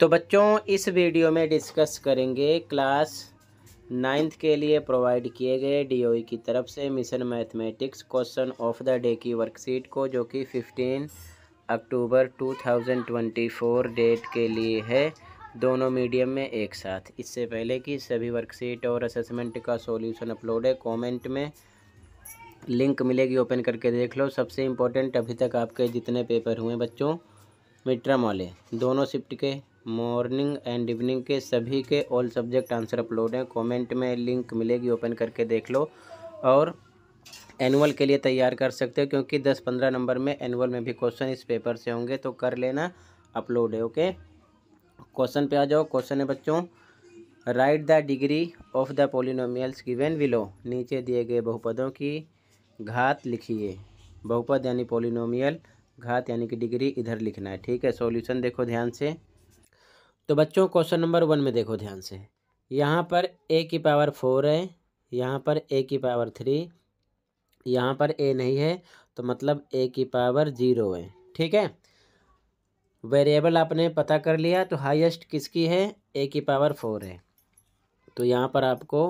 तो बच्चों इस वीडियो में डिस्कस करेंगे क्लास नाइन्थ के लिए प्रोवाइड किए गए डीओई e की तरफ से mission mathematics question of the day की वर्कशीट को जो कि 15 अक्टूबर 2024 डेट के लिए है दोनों मीडियम में एक साथ इससे पहले कि सभी वर्कशीट और असेसमेंट का सॉल्यूशन अपलोड है कमेंट में लिंक मिलेगी ओपन करके देख लो सबसे इम्पोर्टेंट अभी तक आपके जितने पेपर हुए बच्चों मिट्रम वाले दोनों शिफ्ट के मॉर्निंग एंड इवनिंग के सभी के ऑल सब्जेक्ट आंसर अपलोड हैं कमेंट में लिंक मिलेगी ओपन करके देख लो और एनुअल के लिए तैयार कर सकते हो क्योंकि दस पंद्रह नंबर में एनुअल में भी क्वेश्चन इस पेपर से होंगे तो कर लेना अपलोड है ओके क्वेश्चन पे आ जाओ क्वेश्चन है बच्चों write the degree of the polynomials given below नीचे दिए गए बहुपदों की घात लिखिए बहुपद यानी पोलिनोमियल घात यानी कि डिग्री इधर लिखना है ठीक है सॉल्यूशन देखो ध्यान से तो बच्चों क्वेश्चन नंबर वन में देखो ध्यान से यहाँ पर ए की पावर फोर है यहाँ पर ए की पावर थ्री यहाँ पर ए नहीं है तो मतलब ए की पावर जीरो है ठीक है वेरिएबल आपने पता कर लिया तो हाईएस्ट किसकी है ए की पावर फोर है तो यहाँ पर आपको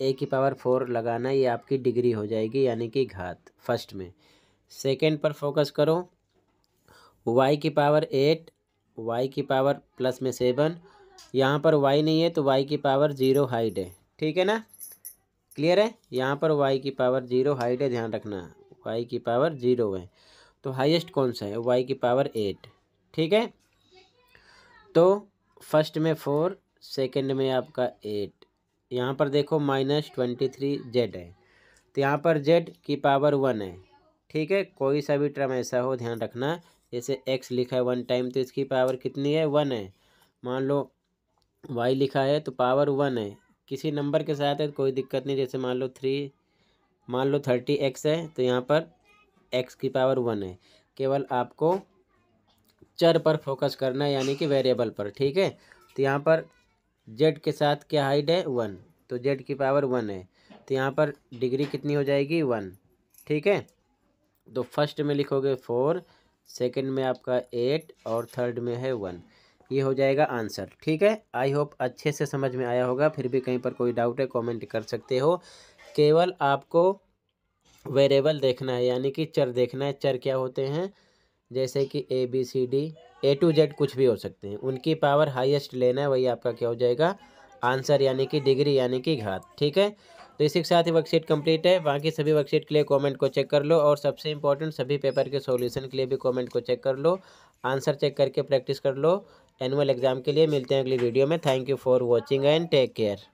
ए की पावर फोर लगाना ये आपकी डिग्री हो जाएगी यानी कि घात फर्स्ट में सेकेंड पर फोकस करो वाई की पावर एट वाई की पावर प्लस में सेवन यहाँ पर वाई नहीं है तो वाई की पावर जीरो हाइट है ठीक है ना क्लियर है यहाँ पर वाई की पावर जीरो हाइट है ध्यान रखना वाई की पावर जीरो है तो हाईएस्ट कौन सा है वाई की पावर एट ठीक है तो फर्स्ट में फोर सेकेंड में आपका एट यहाँ पर देखो माइनस ट्वेंटी थ्री जेड है तो यहाँ पर जेड की पावर वन है ठीक है कोई सा भी टर्म ऐसा हो ध्यान रखना जैसे एक्स लिखा है वन टाइम तो इसकी पावर कितनी है वन है मान लो वाई लिखा है तो पावर वन है किसी नंबर के साथ है तो कोई दिक्कत नहीं जैसे मान लो थ्री मान लो थर्टी एक्स है तो यहाँ पर एक्स की पावर वन है केवल आपको चर पर फोकस करना है यानी कि वेरिएबल पर ठीक है तो यहाँ पर जेड के साथ क्या हाइट है वन तो जेड की पावर वन है तो यहाँ पर डिग्री कितनी हो जाएगी वन ठीक है तो फर्स्ट में लिखोगे फोर सेकेंड में आपका एट और थर्ड में है वन ये हो जाएगा आंसर ठीक है आई होप अच्छे से समझ में आया होगा फिर भी कहीं पर कोई डाउट है कमेंट कर सकते हो केवल आपको वेरिएबल देखना है यानी कि चर देखना है चर क्या होते हैं जैसे कि A B C D A to Z कुछ भी हो सकते हैं उनकी पावर हाईएस्ट लेना है वही आपका क्या हो जाएगा आंसर यानी कि डिग्री यानी कि घात ठीक है तो इसी के साथ ही वर्कशीट कंप्लीट है बाकी सभी वर्कशीट के लिए कमेंट को चेक कर लो और सबसे इंपॉर्टेंट सभी पेपर के सॉल्यूशन के लिए भी कमेंट को चेक कर लो आंसर चेक करके प्रैक्टिस कर लो एनुअल एग्जाम के लिए मिलते हैं अगली वीडियो में thank you for watching and take care